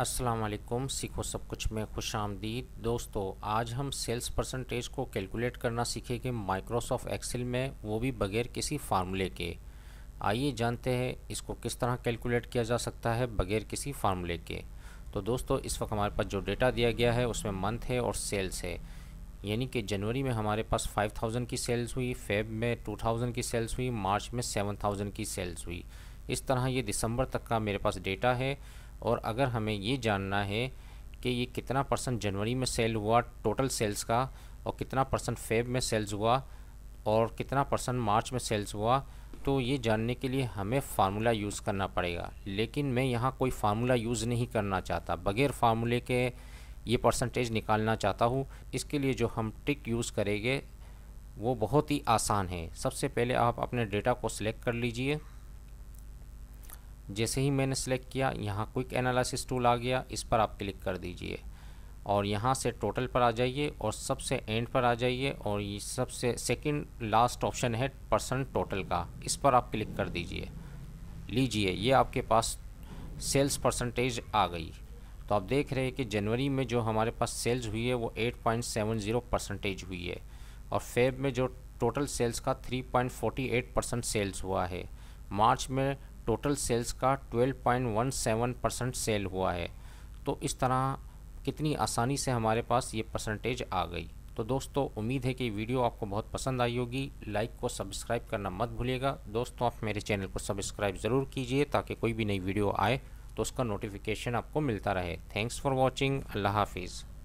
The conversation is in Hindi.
अस्सलाम वालेकुम सीखो सब कुछ में खुश आमदीद दोस्तों आज हम सेल्स परसेंटेज को कैलकुलेट करना सीखेंगे माइक्रोसॉफ्ट एक्सेल में वो भी बगैर किसी फार्मूले के आइए जानते हैं इसको किस तरह कैलकुलेट किया जा सकता है बगैर किसी फार्मूले के तो दोस्तों इस वक्त हमारे पास जो डेटा दिया गया है उसमें मंथ है और सेल्स है यानी कि जनवरी में हमारे पास थाउजेंड की सेल्स हुई फेब में थाउजेंड की सेल्स हुई मार्च में थाउजेंड की सेल्स हुई इस तरह ये दिसंबर तक का मेरे पास डेटा है और अगर हमें ये जानना है कि ये कितना परसेंट जनवरी में सेल हुआ टोटल सेल्स का और कितना परसेंट फेब में सेल्स हुआ और कितना परसेंट मार्च में सेल्स हुआ तो ये जानने के लिए हमें फार्मूला यूज़ करना पड़ेगा लेकिन मैं यहाँ कोई फार्मूला यूज़ नहीं करना चाहता बग़ैर फार्मूले के ये परसेंटेज निकालना चाहता हूँ इसके लिए जो हम टिक यूज़ करेंगे वो बहुत ही आसान है सबसे पहले आप अपने डेटा को सिलेक्ट कर लीजिए जैसे ही मैंने सेलेक्ट किया यहाँ क्विक एनालिसिस टूल आ गया इस पर आप क्लिक कर दीजिए और यहाँ से टोटल पर आ जाइए और सबसे एंड पर आ जाइए और ये सबसे सेकंड लास्ट ऑप्शन है परसेंट टोटल का इस पर आप क्लिक कर दीजिए लीजिए ये आपके पास सेल्स परसेंटेज आ गई तो आप देख रहे हैं कि जनवरी में जो हमारे पास सेल्स हुई है वो जीरो परसेंटेज हुई है और फेब में जो टोटल सेल्स का एट परसेंट सेल्स हुआ है मार्च में टोटल सेल्स का 12.17 परसेंट सेल हुआ है तो इस तरह कितनी आसानी से हमारे पास ये परसेंटेज आ गई तो दोस्तों उम्मीद है कि वीडियो आपको बहुत पसंद आई होगी लाइक को सब्सक्राइब करना मत भूलिएगा दोस्तों आप मेरे चैनल को सब्सक्राइब ज़रूर कीजिए ताकि कोई भी नई वीडियो आए तो उसका नोटिफिकेशन आपको मिलता रहे थैंक्स फॉर वॉचिंग अल्लाह हाफिज़